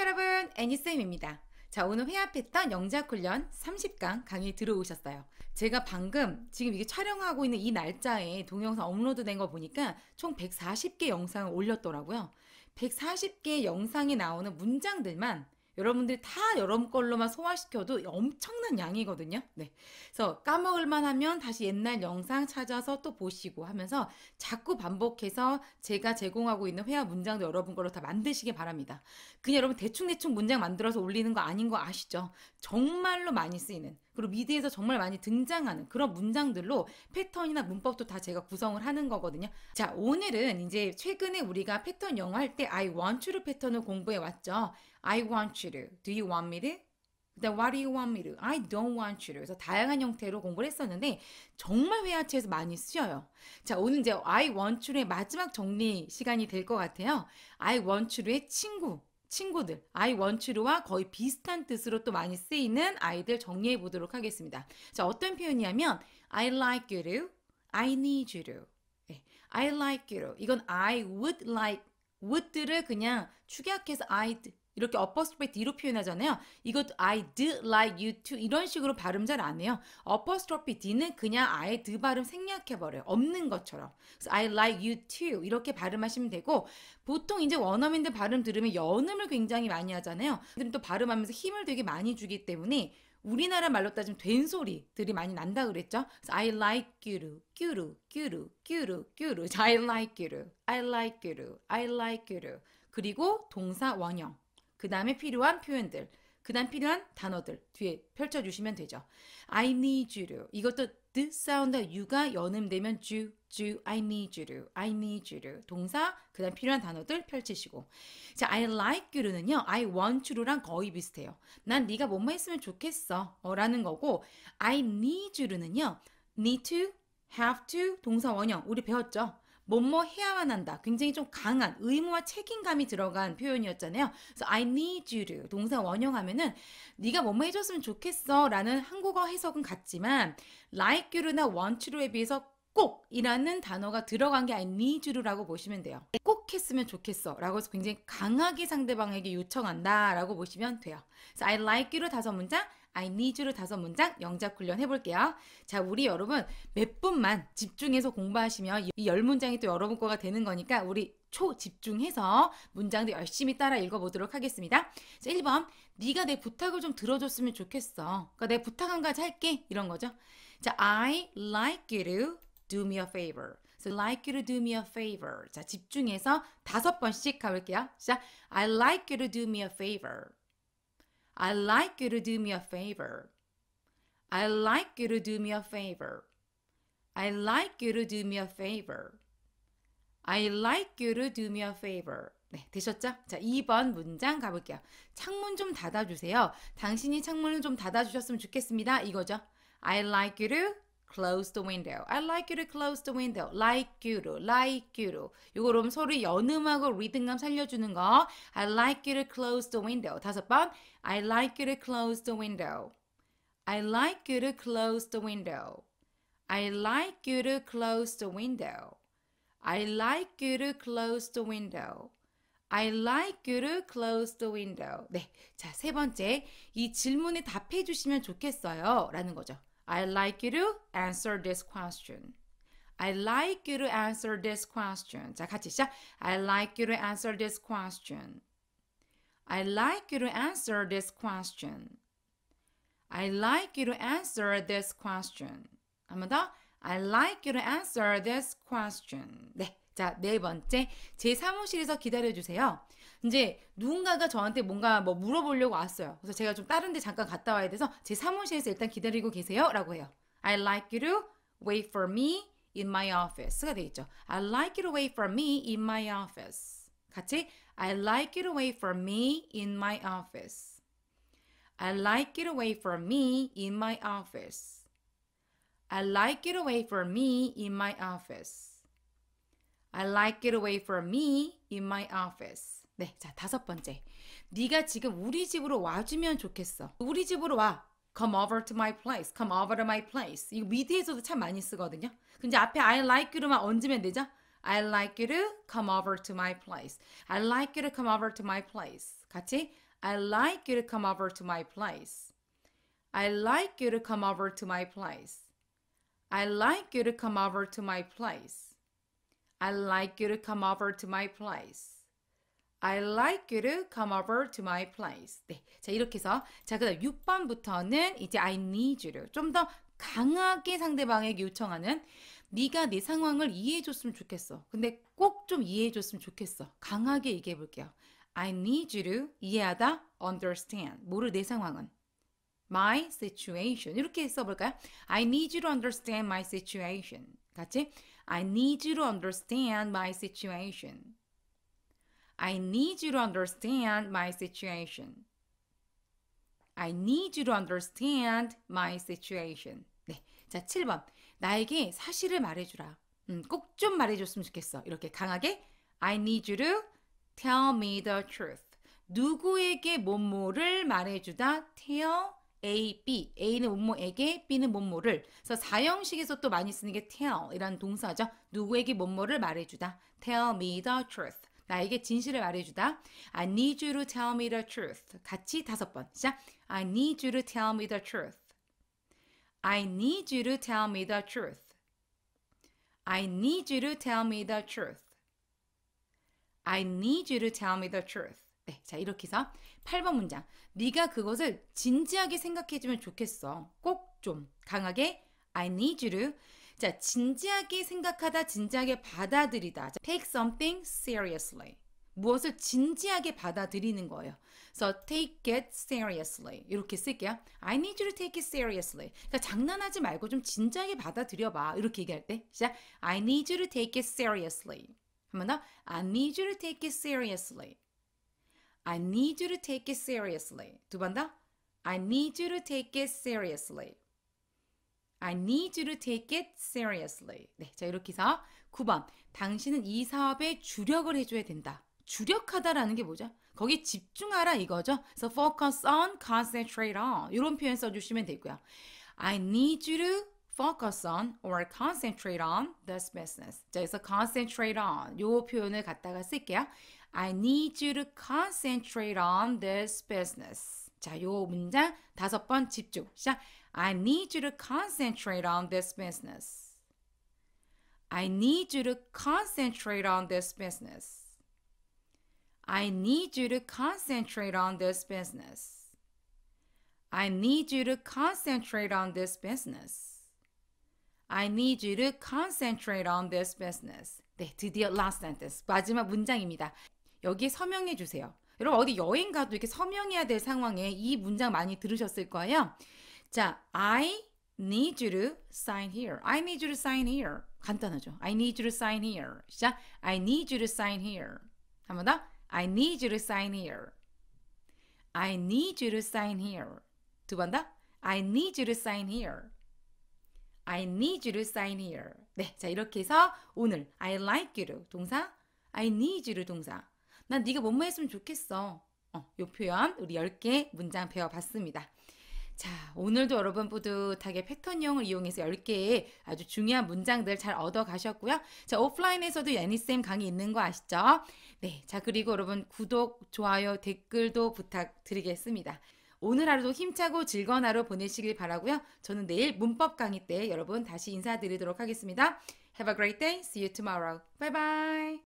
안녕하세요 여러분 애니쌤입니다 자 오늘 회합했던 영작 훈련 30강 강의 들어오셨어요 제가 방금 지금 이게 촬영하고 있는 이 날짜에 동영상 업로드 된 거 보니까 총 140개 영상을 올렸더라고요 140개 영상에 나오는 문장들만 여러분들이 다 여러분 걸로만 소화시켜도 엄청난 양이거든요. 네. 그래서 까먹을만 하면 다시 옛날 영상 찾아서 또 보시고 하면서 자꾸 반복해서 제가 제공하고 있는 회화 문장도 여러분 걸로 다만드시기 바랍니다. 그냥 여러분 대충대충 문장 만들어서 올리는 거 아닌 거 아시죠? 정말로 많이 쓰이는. 그리고 미드에서 정말 많이 등장하는 그런 문장들로 패턴이나 문법도 다 제가 구성을 하는 거거든요. 자, 오늘은 이제 최근에 우리가 패턴 영어 할때 I want you를 패턴을 공부해 왔죠. I want you, do you want me를 그다음 what do you want me to? I don't want you. 그래서 다양한 형태로 공부를 했었는데 정말 회화체에서 많이 쓰여요. 자, 오늘 이제 I want you의 마지막 정리 시간이 될 것 같아요. I want you의 친구 친구들, I want you와 거의 비슷한 뜻으로 또 많이 쓰이는 아이들 정리해 보도록 하겠습니다. 자, 어떤 표현이냐면 I like you, I need you. 네, I like you. 이건 I would like would를 그냥 축약해서 I'd 이렇게 어퍼스트로피 D로 표현하잖아요. 이것 I did like you too 이런 식으로 발음 잘 안 해요. 어퍼스트로피 D는 그냥 아예 드 발음 생략해버려요. 없는 것처럼. 그래서 I like you too 이렇게 발음하시면 되고 보통 이제 원어민들 발음 들으면 연음을 굉장히 많이 하잖아요. 그럼 또 발음하면서 힘을 되게 많이 주기 때문에 우리나라 말로 따지면 된소리들이 많이 난다 그랬죠. So I like you, you, you, y o I like you, I like you, I like you. 그리고 동사 원형. 그 다음에 필요한 표현들, 그 다음 필요한 단어들 뒤에 펼쳐주시면 되죠. I need you. 이것도 the 사운드 유가 연음되면 you, you, I need you, I need you. 동사, 그 다음 필요한 단어들 펼치시고. 자, I like you는요, I want you랑 거의 비슷해요. 난 네가 뭐뭐 했으면 좋겠어. 어, 라는 거고, I need you는요, need to, have to, 동사 원형. 우리 배웠죠? 뭐뭐 해야만 한다. 굉장히 좀 강한 의무와 책임감이 들어간 표현이었잖아요. 그래서 I need you t 동사 원형하면은 네가 뭐뭐 해줬으면 좋겠어라는 한국어 해석은 같지만 like you나 want you에 비해서 꼭이라는 단어가 들어간 게 I need you라고 보시면 돼요. 꼭 했으면 좋겠어 라고 해서 굉장히 강하게 상대방에게 요청한다 라고 보시면 돼요. 그래서 I like you를 다섯 문장, I need you를 다섯 문장 영작 훈련 해볼게요. 자, 우리 여러분 몇 분만 집중해서 공부하시면 이 열 문장이 또 여러분 거가 되는 거니까 우리 초집중해서 문장도 열심히 따라 읽어보도록 하겠습니다. 자, 1번 네가 내 부탁을 좀 들어줬으면 좋겠어. 그러니까 내 부탁 한 가지 할게 이런 거죠. 자, I like you to do me a favor. So like you to do me a favor. 자, 집중해서 다섯 번씩 가볼게요. 자, I like you to do me a favor. I like you to do me a favor. I like you to do me a favor. I like you to do me a favor. I like you to do me a favor. 네, 되셨죠? 자, 2번 문장 가볼게요. 창문 좀 닫아주세요. 당신이 창문을 좀 닫아주셨으면 좋겠습니다. 이거죠. I like you to close the window. I like you to close the window. like you to, like you to. 이거럼 서로 연음하고 리듬감 살려주는 거. I like you to close the window. 다섯 번. I like you to close the window. I like you to close the window. I like you to close the window. I like you to close the window. I like you to close the window. 네. 자, 세 번째. 이 질문에 답해 주시면 좋겠어요. 라는 거죠. I'd like you to answer this question. I'd like you to answer this question. 자, 같이 시작. I'd like you to answer this question. I'd like you to answer this question. I'd like you to answer this question. 한 번 더. I'd like you to answer this question. 네. 자, 네 번째. 제 사무실에서 기다려 주세요. 이제 누군가가 저한테 뭔가 뭐 물어보려고 왔어요. 그래서 제가 좀 다른 데 잠깐 갔다 와야 돼서 제 사무실에서 일단 기다리고 계세요. 라고 해요. I like you to wait for me in my office가 되어 있죠. I like you to wait for me in my office. 같이 I like you to wait for me in my office. I like you to wait for me in my office. I like you to wait for me in my office. I like you to wait for me in my office. 네, 자 다섯 번째. 네가 지금 우리 집으로 와주면 좋겠어. 우리 집으로 와. Come over to my place. Come over to my place. 이거 미드에서도 참 많이 쓰거든요. 근데 앞에 I like you로만 얹으면 되죠? I like you to come over to my place. I like you to come over to my place. 같이 I like you to come over to my place. I like you to come over to my place. I like you to come over to my place. I like you to come over to my place. I like you to come over to my place. 네. 자, 이렇게 해서. 자, 그 다음 6번부터는 이제 I need you 좀더 강하게 상대방에게 요청하는 네가 내 상황을 이해해 줬으면 좋겠어. 근데 꼭 좀 이해해 줬으면 좋겠어. 강하게 얘기해 볼게요. I need you to 이해하다 understand. 뭐를 내 상황은 my situation 이렇게 써볼까요? I need you to understand my situation. 같이 I need you to understand my situation. I need you to understand my situation. I need you to understand my situation. 네. 자, 7번. 나에게 사실을 말해주라. 음, 꼭 좀 말해줬으면 좋겠어. 이렇게 강하게 I need you to tell me the truth. 누구에게 뭐뭐를 말해주다 tell A, B. A는 뭐뭐에게 B는 뭐뭐를. 그래서 4형식에서 또 많이 쓰는 게 tell 이란 동사죠. 누구에게 뭐뭐를 말해주다. tell me the truth. 나에게 진실을 말해주다. I need you to tell me the truth. 같이 다섯 번. 시작. I need you to tell me the truth. I need you to tell me the truth. I need you to tell me the truth. I need you to tell me the truth. 네, 자 이렇게 해서 8번 문장. 네가 그것을 진지하게 생각해주면 좋겠어. 꼭 좀 강하게 I need you to 자, 진지하게 생각하다, 진지하게 받아들이다. 자, take something seriously. 무엇을 진지하게 받아들이는 거예요. 그래서 take it seriously 이렇게 쓸게요. I need you to take it seriously. 그러니까 장난하지 말고 좀 진지하게 받아들여봐. 이렇게 얘기할 때 시작. I need you to take it seriously. 한번 더. I need you to take it seriously. I need you to take it seriously. 두 번 더. I need you to take it seriously. I need you to take it seriously. 네, 자 이렇게 해서 9번 당신은 이 사업에 주력을 해줘야 된다. 주력하다라는 게 뭐죠? 거기 집중하라 이거죠. So focus on, concentrate on 이런 표현 써주시면 되고요. I need you to focus on or concentrate on this business. 자, 그래서 concentrate on 이 표현을 갖다가 쓸게요. I need you to concentrate on this business. 자, 이 문장 다섯 번 집중. 시작. I need you to concentrate on this business. I need you to concentrate on this business. I need you to concentrate on this business. I need you to concentrate on this business. I need you to concentrate on this business. 네, 드디어 last sentence. 마지막 문장입니다. 여기 서명해 주세요. 여러분 어디 여행 가도 이렇게 서명해야 될 상황에 이 문장 많이 들으셨을 거예요. 자, I need you to sign here. I need you to sign here. 간단하죠. I need you to sign here. 시작. I need you to sign here. 한 번 더. I need you to sign here. I need you to sign here. 두 번 더. I need you to sign here. I need you to sign here. 네, 자 이렇게 해서 오늘 I like you 동사, I need you 동사. 난 네가 뭐뭐 했으면 좋겠어. 어, 요 표현 우리 10개 문장 배워봤습니다. 자, 오늘도 여러분 뿌듯하게 패턴형을 이용해서 10개의 아주 중요한 문장들 잘 얻어 가셨고요. 자, 오프라인에서도 애니쌤 강의 있는 거 아시죠? 네. 자, 그리고 여러분 구독, 좋아요, 댓글도 부탁드리겠습니다. 오늘 하루도 힘차고 즐거운 하루 보내시길 바라고요. 저는 내일 문법 강의 때 여러분 다시 인사드리도록 하겠습니다. Have a great day. See you tomorrow. Bye bye.